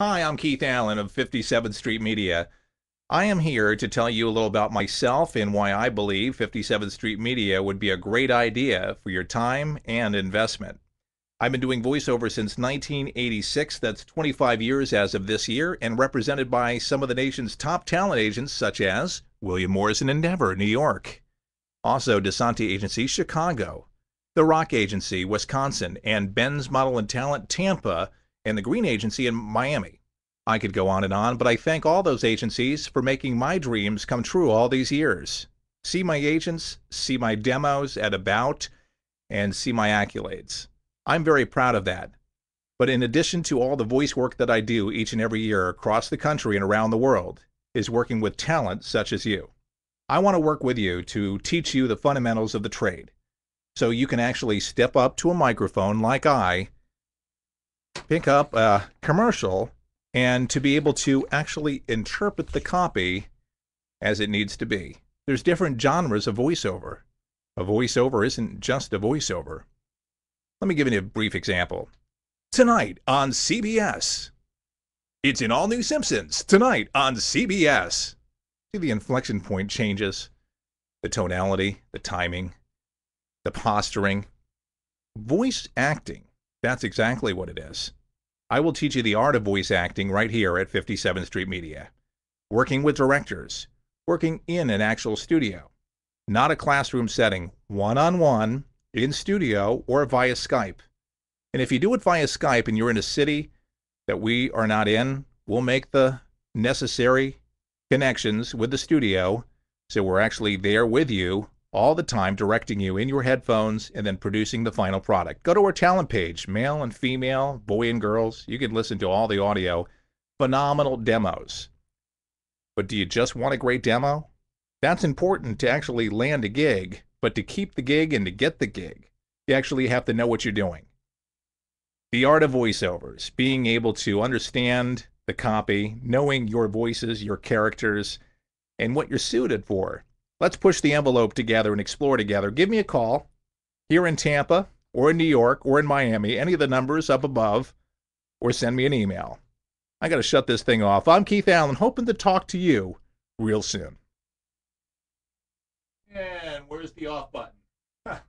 Hi, I'm Keith Allen of 57th Street Media. I am here to tell you a little about myself and why I believe 57th Street Media would be a great idea for your time and investment. I've been doing voiceover since 1986, that's 25 years as of this year, and represented by some of the nation's top talent agents such as William Morrison Endeavor, New York, also DeSanti Agency, Chicago, The Rock Agency, Wisconsin, and Ben's Model and Talent, Tampa, and the Green Agency in Miami. I could go on and on, but I thank all those agencies for making my dreams come true all these years. See my agents, see my demos at About, and see my accolades. I'm very proud of that. But in addition to all the voice work that I do each and every year across the country and around the world, is working with talent such as you. I want to work with you to teach you the fundamentals of the trade so you can actually step up to a microphone like I pick up a commercial and to be able to actually interpret the copy as it needs to be. There's different genres of voiceover. A voiceover isn't just a voiceover. Let me give you a brief example. Tonight on CBS. It's an all new Simpsons. Tonight on CBS. See the inflection point changes, the tonality, the timing, the posturing. Voice acting, that's exactly what it is. I will teach you the art of voice acting right here at 57th Street Media. Working with directors, working in an actual studio, not a classroom setting, one on one, in studio, or via Skype. And if you do it via Skype and you're in a city that we are not in, we'll make the necessary connections with the studio so we're actually there with you all the time directing you in your headphones and then producing the final product. Go to our talent page, male and female, boy and girls. You can listen to all the audio. Phenomenal demos. But do you just want a great demo? That's important to actually land a gig, but to keep the gig and to get the gig, you actually have to know what you're doing. The art of voiceovers, being able to understand the copy, knowing your voices, your characters, and what you're suited for Let's push the envelope together and explore together. Give me a call here in Tampa or in New York or in Miami, any of the numbers up above, or send me an email. I got to shut this thing off. I'm Keith Allen, hoping to talk to you real soon. And where's the off button?